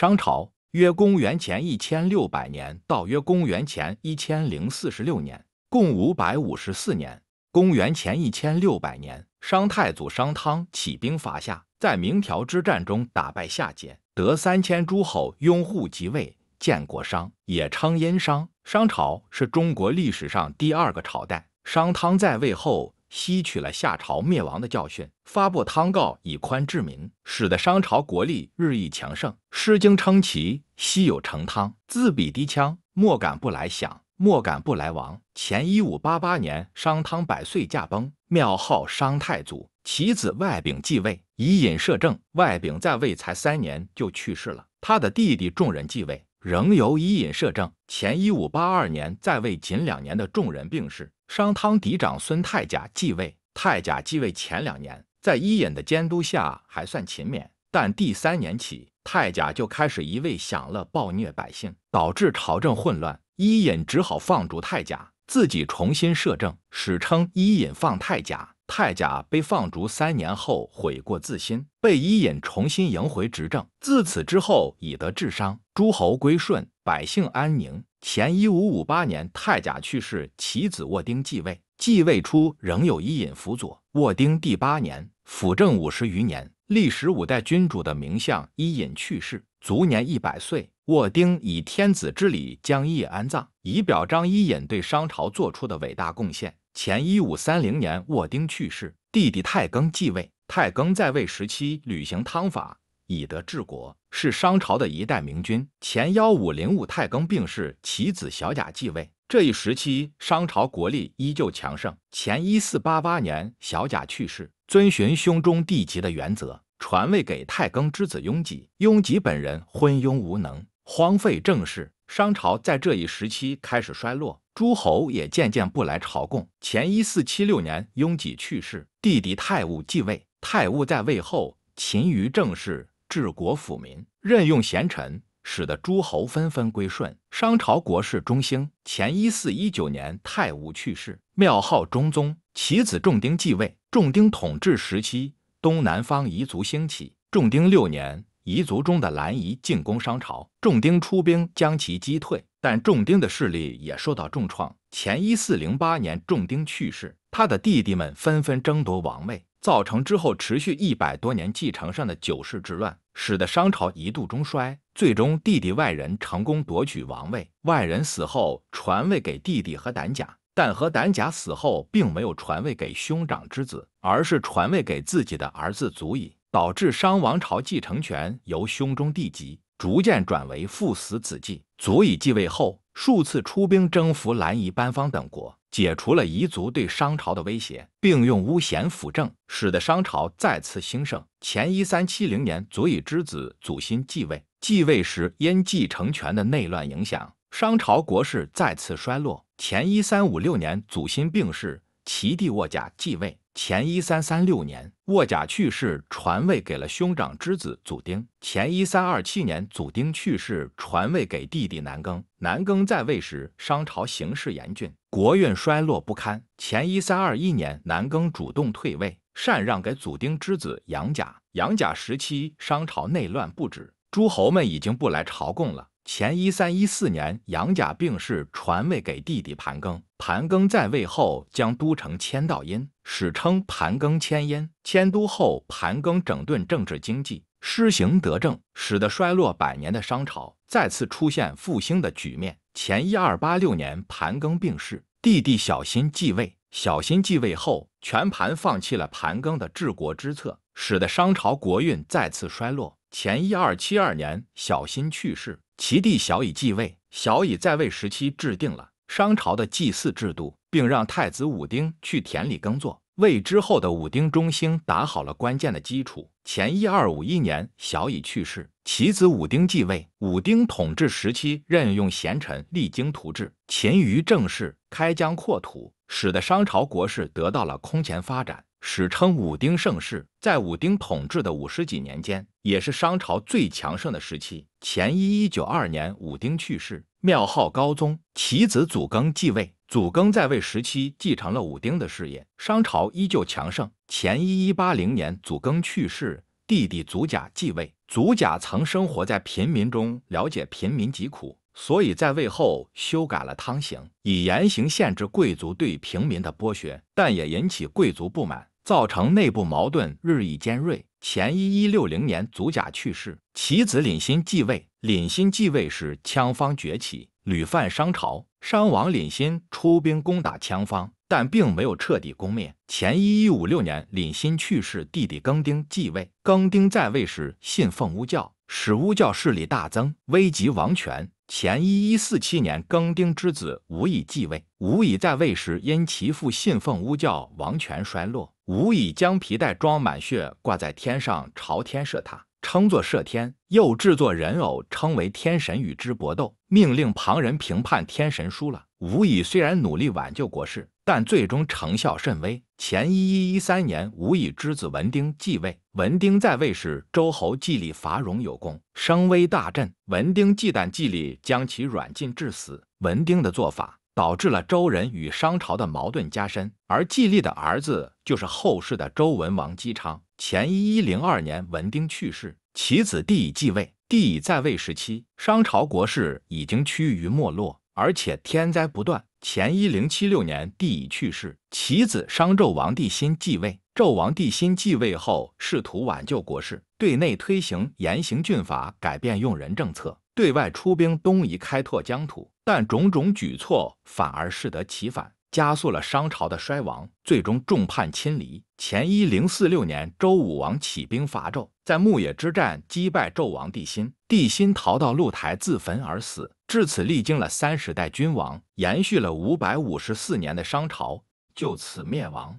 商朝约公元前一千六百年到约公元前一千零四十六年，共五百五十四年。公元前一千六百年，商太祖商汤起兵伐夏，在明条之战中打败夏桀，得三千诸侯拥护即位，建国商，也称殷商。商朝是中国历史上第二个朝代。商汤在位后。吸取了夏朝灭亡的教训，发布汤诰以宽治民，使得商朝国力日益强盛。《诗经》称其“昔有成汤，自比敌羌，莫敢不来享，莫敢不来亡”。前一五八八年，商汤百岁驾崩，庙号商太祖。其子外丙继位，以尹摄政。外丙在位才三年就去世了，他的弟弟仲人继位，仍由伊尹摄政。前一五八二年，在位仅两年的仲人病逝。商汤嫡长孙太甲继位。太甲继位前两年，在伊尹的监督下还算勤勉，但第三年起，太甲就开始一味享乐，暴虐百姓，导致朝政混乱。伊尹只好放逐太甲，自己重新摄政，史称伊尹放太甲。太甲被放逐三年后悔过自新，被伊尹重新迎回执政。自此之后，以德治商，诸侯归顺。百姓安宁。前一五五八年，太甲去世，其子沃丁继位。继位初，仍有伊尹辅佐。沃丁第八年，辅政五十余年，历时五代君主的名相伊尹去世，卒年一百岁。沃丁以天子之礼将伊尹安葬，以表彰伊尹对商朝做出的伟大贡献。前一五三零年，沃丁去世，弟弟太庚继位。太庚在位时期，履行汤法。以德治国是商朝的一代明君。前幺五零五太庚病逝，其子小贾继位。这一时期，商朝国力依旧强盛。前一四八八年，小贾去世，遵循兄终弟及的原则，传位给太庚之子雍己。雍己本人昏庸无能，荒废政事，商朝在这一时期开始衰落，诸侯也渐渐不来朝贡。前一四七六年，雍己去世，弟弟太戊继位。太戊在位后勤于政事。治国富民，任用贤臣，使得诸侯纷纷归顺。商朝国势中兴。前一四一九年，太武去世，庙号中宗，其子重丁继位。重丁统治时期，东南方彝族兴起。重丁六年，彝族中的兰夷进攻商朝，重丁出兵将其击退，但重丁的势力也受到重创。前一四零八年，重丁去世，他的弟弟们纷纷争夺王位。造成之后持续一百多年继承上的九世之乱，使得商朝一度中衰，最终弟弟外人成功夺取王位。外人死后传位给弟弟和胆甲，但和胆甲死后并没有传位给兄长之子，而是传位给自己的儿子祖乙，导致商王朝继承权由兄中弟及逐渐转为父死子继。祖乙继位后数次出兵征服兰夷、班方等国。解除了彝族对商朝的威胁，并用巫贤辅政，使得商朝再次兴盛。前一三七零年，祖乙之子祖辛继位。继位时因继承权的内乱影响，商朝国势再次衰落。前一三五六年，祖辛病逝，其弟沃甲继位。前一三三六年，沃甲去世，传位给了兄长之子祖丁。前一三二七年，祖丁去世，传位给弟弟南庚。南庚在位时，商朝形势严峻，国运衰落不堪。前一三二一年，南庚主动退位，禅让给祖丁之子杨甲。杨甲时期，商朝内乱不止，诸侯们已经不来朝贡了。前一三一四年，杨贾病逝，传位给弟弟盘庚。盘庚在位后，将都城迁到殷，史称盘庚迁殷。迁都后，盘庚整顿政治经济，施行德政，使得衰落百年的商朝再次出现复兴的局面。前一二八六年，盘庚病逝，弟弟小新继位。小新继位后，全盘放弃了盘庚的治国之策，使得商朝国运再次衰落。前一二七二年，小新去世。其弟小乙继位，小乙在位时期制定了商朝的祭祀制度，并让太子武丁去田里耕作，为之后的武丁中兴打好了关键的基础。前一二五一年，小乙去世，其子武丁继位。武丁统治时期任用贤臣，励精图治，勤于政事，开疆扩土，使得商朝国势得到了空前发展。史称武丁盛世，在武丁统治的五十几年间，也是商朝最强盛的时期。前一一九二年，武丁去世，庙号高宗，其子祖庚继位。祖庚在位时期继承了武丁的事业，商朝依旧强盛。前一一八零年，祖庚去世，弟弟祖甲继位。祖甲曾生活在贫民中，了解贫民疾苦，所以在位后修改了汤刑，以严刑限制贵族对平民的剥削，但也引起贵族不满。造成内部矛盾日益尖锐。前一一六零年，祖甲去世，其子廪辛继位。廪辛继位时，羌方崛起，屡犯商朝。商王廪辛出兵攻打羌方，但并没有彻底攻灭。前一一五六年，廪辛去世，弟弟庚丁继位。庚丁在位时信奉巫教，使巫教势力大增，危及王权。前一一四七年，庚丁之子吴乙继位。吴乙在位时，因其父信奉巫教，王权衰落。吴乙将皮带装满血挂在天上，朝天射塔，称作射天；又制作人偶，称为天神，与之搏斗，命令旁人评判天神输了。吴乙虽然努力挽救国事。但最终成效甚微。前一一一三年，吴以之子文丁继位。文丁在位时，周侯季历伐戎有功，声威大振。文丁忌惮季历，将其软禁致死。文丁的做法导致了周人与商朝的矛盾加深。而季历的儿子就是后世的周文王姬昌。前一一零二年，文丁去世，其子帝乙继位。帝乙在位时期，商朝国势已经趋于没落，而且天灾不断。前一零七六年，帝已去世，其子商纣王帝辛继位。纣王帝辛继位后，试图挽救国势，对内推行严刑峻法，改变用人政策；对外出兵东夷，开拓疆土。但种种举措反而适得其反，加速了商朝的衰亡，最终众叛亲离。前一零四六年，周武王起兵伐纣，在牧野之战击败纣王帝辛，帝辛逃到露台自焚而死。至此，历经了三十代君王，延续了五百五十四年的商朝就此灭亡。